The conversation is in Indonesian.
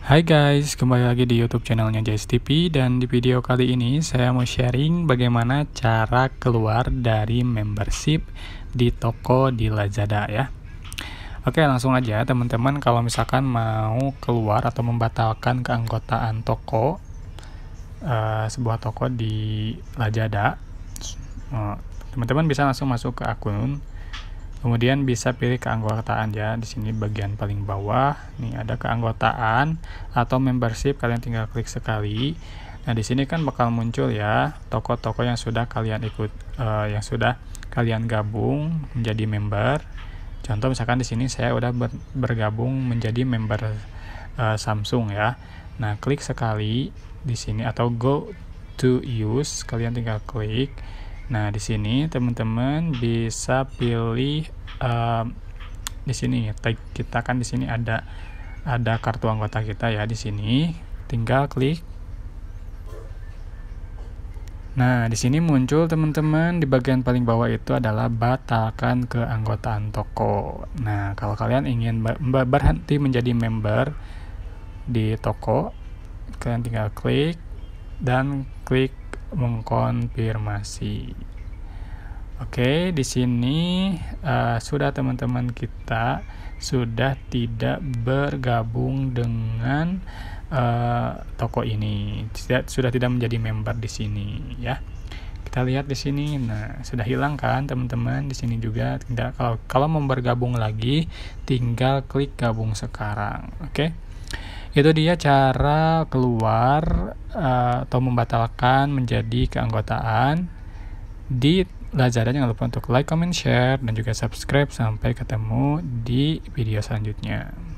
Hai guys, kembali lagi di YouTube channelnya JSTP dan di video kali ini saya mau sharing bagaimana cara keluar dari membership di toko di Lazada ya. Oke, langsung aja teman-teman kalau misalkan mau keluar atau membatalkan keanggotaan toko uh, sebuah toko di Lazada, eh, teman-teman uh, teman -teman bisa langsung masuk ke akun Kemudian bisa pilih keanggotaan ya. Di sini bagian paling bawah nih ada keanggotaan atau membership kalian tinggal klik sekali. Nah, di sini kan bakal muncul ya toko-toko yang sudah kalian ikut uh, yang sudah kalian gabung menjadi member. Contoh misalkan di sini saya udah bergabung menjadi member uh, Samsung ya. Nah, klik sekali di sini atau go to use kalian tinggal klik Nah, di sini teman-teman bisa pilih uh, di sini ya, tag kita kan di sini ada ada kartu anggota kita ya di sini. Tinggal klik. Nah, di sini muncul teman-teman di bagian paling bawah itu adalah batalkan keanggotaan toko. Nah, kalau kalian ingin berhenti menjadi member di toko, kalian tinggal klik dan klik mengkonfirmasi. Oke, di sini uh, sudah teman-teman kita sudah tidak bergabung dengan uh, toko ini, Sudah, sudah tidak menjadi member di sini, ya. Kita lihat di sini, nah sudah hilang kan teman-teman di sini juga tidak. Kalau kalau mau bergabung lagi, tinggal klik gabung sekarang, oke? Itu dia cara keluar Eh, atau membatalkan menjadi keanggotaan di Lazada jangan lupa untuk like, comment, share, dan juga subscribe. Sampai ketemu di video selanjutnya.